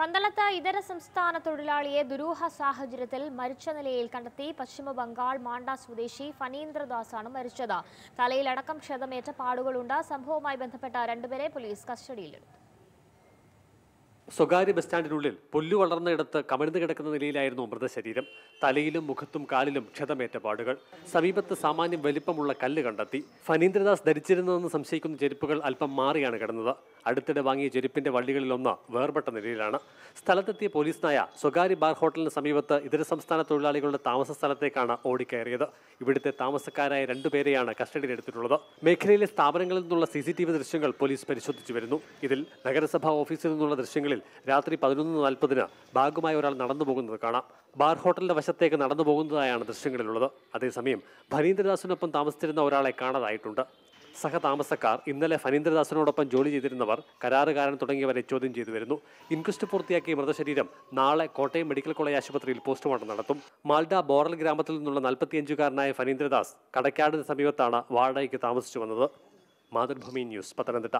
പന്തളത്ത് ഇതര സംസ്ഥാന തൊഴിലാളിയെ ദുരൂഹ സാഹചര്യത്തിൽ മരിച്ച നിലയിൽ കണ്ടെത്തി പശ്ചിമ ബംഗാൾ മാണ്ട സ്വദേശി ഫനീന്ദ്രദാസാണ് മരിച്ചത് തലയിലടക്കം ക്ഷതമേറ്റ പാടുകളുണ്ട് സംഭവവുമായി ബന്ധപ്പെട്ട രണ്ടുപേരെ പോലീസ് കസ്റ്റഡിയിലെടുത്തു സ്വകാര്യ ബസ് സ്റ്റാൻഡിനുള്ളിൽ പുല്ലു വളർന്നയിടത്ത് കമിഴ്ന്നു കിടക്കുന്ന നിലയിലായിരുന്നു മൃതശരീരം തലയിലും മുഖത്തും കാലിലും ക്ഷതമേറ്റ പാടുകൾ സമീപത്ത് സാമാന്യം വലിപ്പമുള്ള കല്ല് കണ്ടെത്തി ഫനീന്ദ്രദാസ് ധരിച്ചിരുന്നതെന്ന് സംശയിക്കുന്ന ചെരുപ്പുകൾ അല്പം മാറിയാണ് കിടന്നത് അടുത്തിടെ വാങ്ങിയ വള്ളികളിൽ വള്ളികളിലൊന്ന് വേർപെട്ട നിലയിലാണ് സ്ഥലത്തെത്തിയ പോലീസിനായ സ്വകാര്യ ബാർ ഹോട്ടലിന് സമീപത്ത് ഇതര സംസ്ഥാന തൊഴിലാളികളുടെ താമസ സ്ഥലത്തേക്കാണ് ഓടിക്കയറിയത് ഇവിടുത്തെ താമസക്കാരായ രണ്ടുപേരെയാണ് കസ്റ്റഡിയിലെടുത്തിട്ടുള്ളത് മേഖലയിലെ സ്ഥാപനങ്ങളിൽ നിന്നുള്ള സി ദൃശ്യങ്ങൾ പോലീസ് പരിശോധിച്ചു വരുന്നു ഇതിൽ നഗരസഭാ ഓഫീസിൽ നിന്നുള്ള ദൃശ്യങ്ങളിൽ രാത്രി പതിനൊന്ന് നാൽപ്പതിന് ഭാഗമായ ഒരാൾ നടന്നു പോകുന്നത് കാണാം ബാർ ഹോട്ടലിന്റെ വശത്തേക്ക് നടന്നു പോകുന്നതായാണ് ദൃശ്യങ്ങളിലുള്ളത് അതേസമയം ഭരീന്ദ്രദാസിനൊപ്പം താമസിച്ചിരുന്ന ഒരാളെ കാണാതായിട്ടുണ്ട് സഹതാമസക്കാർ ഇന്നലെ ഫനീന്ദ്രദാസിനോടൊപ്പം ജോലി ചെയ്തിരുന്നവർ കരാറുകാരൻ തുടങ്ങിയവരെ ചോദ്യം ചെയ്തു വരുന്നു ഇൻക്വസ്റ്റ് പൂർത്തിയാക്കിയ മൃതശരീരം നാളെ കോട്ടയം മെഡിക്കൽ കോളേജ് ആശുപത്രിയിൽ പോസ്റ്റ്മോർട്ടം നടത്തും മാൽഡ ബോറൽ ഗ്രാമത്തിൽ നിന്നുള്ള നാൽപ്പത്തിയഞ്ചുകാരനായ ഫനീന്ദ്രദാസ് കടക്കാടിന് സമീപത്താണ് വാടകയ്ക്ക് താമസിച്ചു വന്നത് മാതൃഭൂമി ന്യൂസ് പത്തനംതിട്ട